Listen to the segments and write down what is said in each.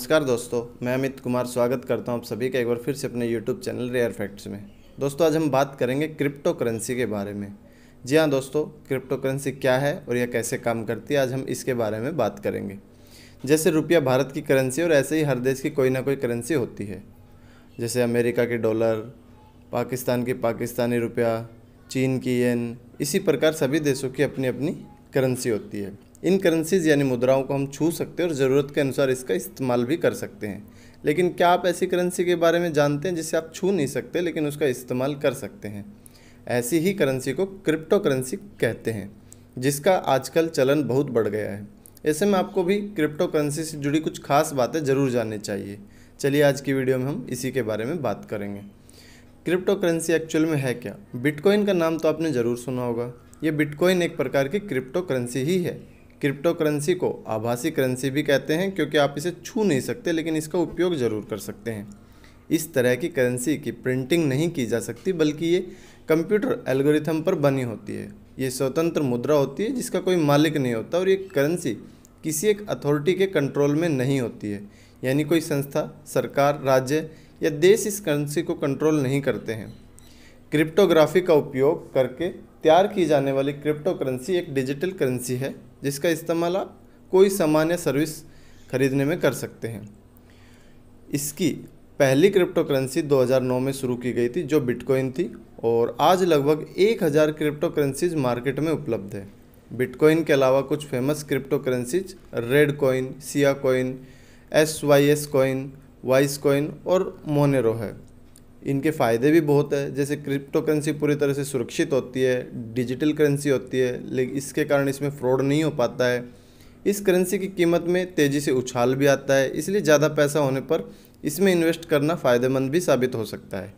नमस्कार दोस्तों मैं अमित कुमार स्वागत करता हूं आप सभी का एक बार फिर से अपने यूट्यूब चैनल रेयर फैक्ट्स में दोस्तों आज हम बात करेंगे क्रिप्टो करेंसी के बारे में जी हाँ दोस्तों क्रिप्टो करेंसी क्या है और यह कैसे काम करती है आज हम इसके बारे में बात करेंगे जैसे रुपया भारत की करेंसी और ऐसे ही हर देश की कोई ना कोई करेंसी होती है जैसे अमेरिका के डॉलर पाकिस्तान की पाकिस्तानी रुपया चीन की येन इसी प्रकार सभी देशों की अपनी अपनी करेंसी होती है इन करेंसीज यानी मुद्राओं को हम छू सकते हैं और ज़रूरत के अनुसार इसका इस्तेमाल भी कर सकते हैं लेकिन क्या आप ऐसी करेंसी के बारे में जानते हैं जिसे आप छू नहीं सकते लेकिन उसका इस्तेमाल कर सकते हैं ऐसी ही करेंसी को क्रिप्टो करेंसी कहते हैं जिसका आजकल चलन बहुत बढ़ गया है ऐसे में आपको भी क्रिप्टो करेंसी से जुड़ी कुछ खास बातें ज़रूर जाननी चाहिए चलिए आज की वीडियो में हम इसी के बारे में बात करेंगे क्रिप्टो करेंसी एक्चुअल में है क्या बिटकॉइन का नाम तो आपने ज़रूर सुना होगा ये बिटकॉइन एक प्रकार की क्रिप्टो करेंसी ही है क्रिप्टो करेंसी को आभासी करेंसी भी कहते हैं क्योंकि आप इसे छू नहीं सकते लेकिन इसका उपयोग ज़रूर कर सकते हैं इस तरह की करेंसी की प्रिंटिंग नहीं की जा सकती बल्कि ये कंप्यूटर एल्गोरिथम पर बनी होती है ये स्वतंत्र मुद्रा होती है जिसका कोई मालिक नहीं होता और ये करेंसी किसी एक अथॉरिटी के कंट्रोल में नहीं होती है यानी कोई संस्था सरकार राज्य या देश इस करेंसी को कंट्रोल नहीं करते हैं क्रिप्टोग्राफी का उपयोग करके तैयार की जाने वाली क्रिप्टो करेंसी एक डिजिटल करेंसी है जिसका इस्तेमाल आप कोई सामान्य सर्विस खरीदने में कर सकते हैं इसकी पहली क्रिप्टो करेंसी 2009 में शुरू की गई थी जो बिटकॉइन थी और आज लगभग 1000 क्रिप्टो करेंसीज मार्केट में उपलब्ध है बिटकॉइन के अलावा कुछ famous crypto currencies red coin Sia coin S Y S coin vice coin और मोनेरो है इनके फ़ायदे भी बहुत है जैसे क्रिप्टो करेंसी पूरी तरह से सुरक्षित होती है डिजिटल करेंसी होती है लेकिन इसके कारण इसमें फ्रॉड नहीं हो पाता है इस करेंसी की कीमत में तेज़ी से उछाल भी आता है इसलिए ज़्यादा पैसा होने पर इसमें इन्वेस्ट करना फ़ायदेमंद भी साबित हो सकता है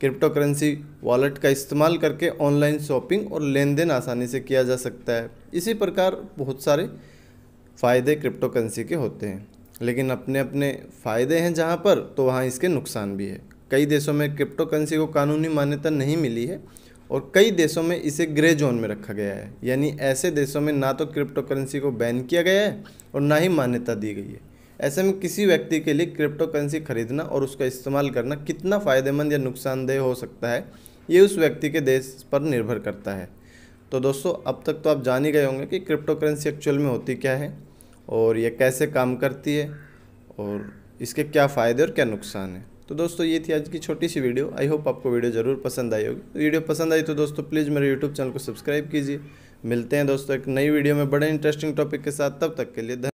क्रिप्टो करेंसी वॉलेट का इस्तेमाल करके ऑनलाइन शॉपिंग और लेन देन आसानी से किया जा सकता है इसी प्रकार बहुत सारे फ़ायदे क्रिप्टो करेंसी के होते हैं लेकिन अपने अपने फ़ायदे हैं जहाँ पर तो वहाँ इसके नुकसान भी है कई देशों में क्रिप्टो करेंसी को कानूनी मान्यता नहीं मिली है और कई देशों में इसे ग्रे जोन में रखा गया है यानी ऐसे देशों में ना तो क्रिप्टो करेंसी को बैन किया गया है और ना ही मान्यता दी गई है ऐसे में किसी व्यक्ति के लिए क्रिप्टो करेंसी खरीदना और उसका इस्तेमाल करना कितना फ़ायदेमंद या नुकसानदेह हो सकता है ये उस व्यक्ति के देश पर निर्भर करता है तो दोस्तों अब तक तो आप जान ही गए होंगे कि क्रिप्टो करेंसी एक्चुअल में होती क्या है और यह कैसे काम करती है और इसके क्या फ़ायदे और क्या नुकसान है तो दोस्तों ये थी आज की छोटी सी वीडियो आई होप आपको वीडियो ज़रूर पसंद आई होगी तो वीडियो पसंद आई तो दोस्तों प्लीज़ मेरे यूट्यूब चैनल को सब्सक्राइब कीजिए मिलते हैं दोस्तों एक नई वीडियो में बड़े इंटरेस्टिंग टॉपिक के साथ तब तक के लिए